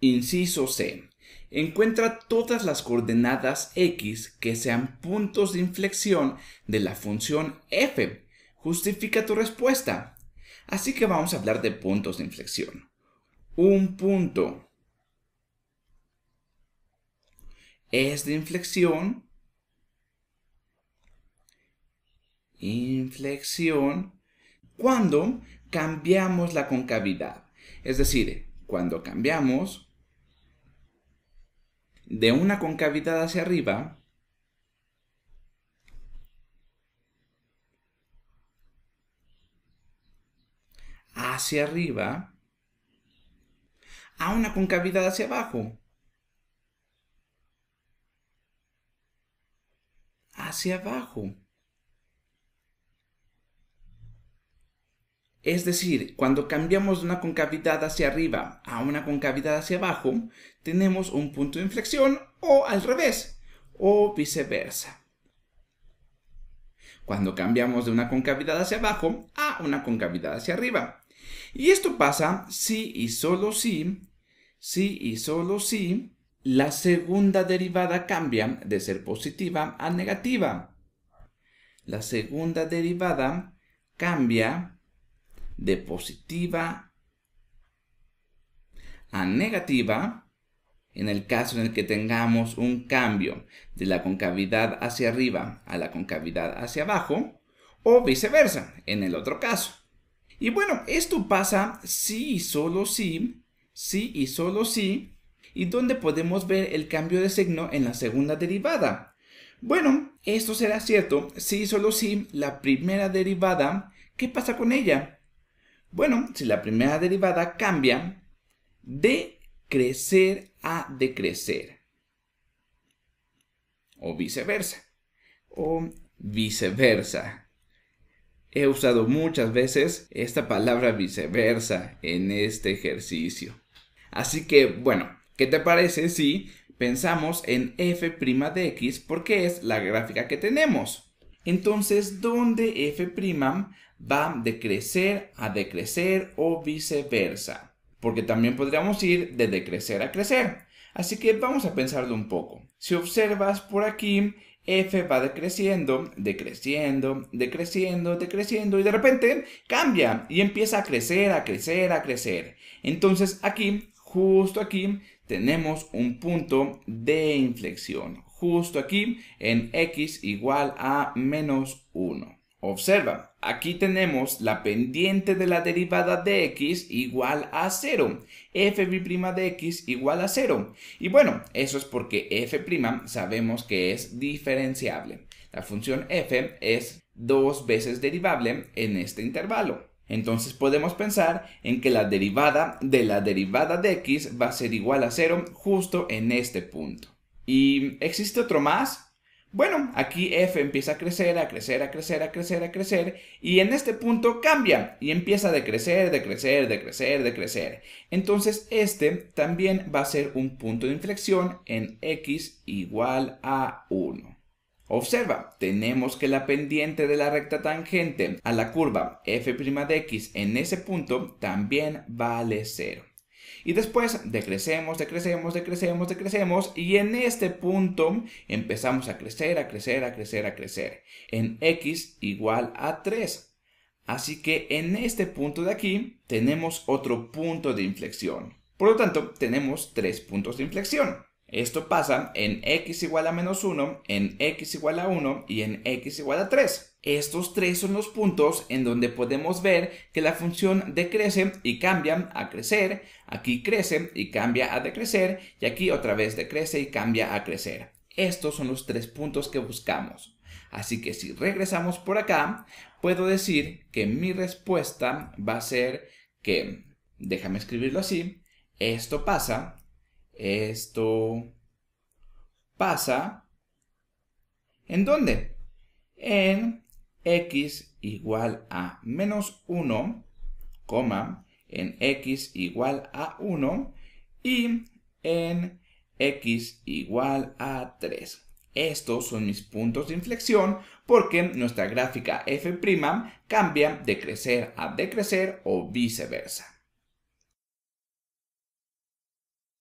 Inciso C. Encuentra todas las coordenadas x que sean puntos de inflexión de la función f. Justifica tu respuesta. Así que vamos a hablar de puntos de inflexión. Un punto es de inflexión. Inflexión. Cuando cambiamos la concavidad. Es decir, cuando cambiamos de una concavidad hacia arriba, hacia arriba, a una concavidad hacia abajo. Hacia abajo. Es decir, cuando cambiamos de una concavidad hacia arriba a una concavidad hacia abajo, tenemos un punto de inflexión o al revés, o viceversa. Cuando cambiamos de una concavidad hacia abajo a una concavidad hacia arriba. Y esto pasa si y solo si, si y solo si, la segunda derivada cambia de ser positiva a negativa. La segunda derivada cambia de positiva a negativa en el caso en el que tengamos un cambio de la concavidad hacia arriba a la concavidad hacia abajo o viceversa en el otro caso. Y bueno, esto pasa si y solo si, si y solo si, y donde podemos ver el cambio de signo en la segunda derivada. Bueno, esto será cierto si y solo si la primera derivada, ¿qué pasa con ella? Bueno, si la primera derivada cambia de crecer a decrecer. O viceversa. O viceversa. He usado muchas veces esta palabra viceversa en este ejercicio. Así que, bueno, ¿qué te parece si pensamos en f' de x porque es la gráfica que tenemos? Entonces, ¿dónde f' va de crecer a decrecer o viceversa, porque también podríamos ir de decrecer a crecer. Así que vamos a pensarlo un poco. Si observas por aquí, F va decreciendo, decreciendo, decreciendo, decreciendo y de repente cambia y empieza a crecer, a crecer, a crecer. Entonces aquí, justo aquí, tenemos un punto de inflexión. Justo aquí en x igual a menos 1. Observa, aquí tenemos la pendiente de la derivada de x igual a 0. f' de x igual a 0. Y bueno, eso es porque f' sabemos que es diferenciable. La función f es dos veces derivable en este intervalo. Entonces podemos pensar en que la derivada de la derivada de x va a ser igual a 0 justo en este punto. ¿Y existe otro más? Bueno, aquí f empieza a crecer, a crecer, a crecer, a crecer, a crecer, y en este punto cambia y empieza a decrecer, decrecer, decrecer, decrecer. Entonces este también va a ser un punto de inflexión en x igual a 1. Observa, tenemos que la pendiente de la recta tangente a la curva f' de x en ese punto también vale 0. Y después decrecemos, decrecemos, decrecemos, decrecemos. Y en este punto empezamos a crecer, a crecer, a crecer, a crecer. En x igual a 3. Así que en este punto de aquí tenemos otro punto de inflexión. Por lo tanto, tenemos tres puntos de inflexión. Esto pasa en x igual a menos 1, en x igual a 1 y en x igual a 3. Estos tres son los puntos en donde podemos ver que la función decrece y cambia a crecer, aquí crece y cambia a decrecer y aquí otra vez decrece y cambia a crecer. Estos son los tres puntos que buscamos. Así que si regresamos por acá, puedo decir que mi respuesta va a ser que, déjame escribirlo así, esto pasa esto pasa en dónde? En x igual a menos 1, en x igual a 1 y en x igual a 3. Estos son mis puntos de inflexión porque nuestra gráfica f' cambia de crecer a decrecer o viceversa.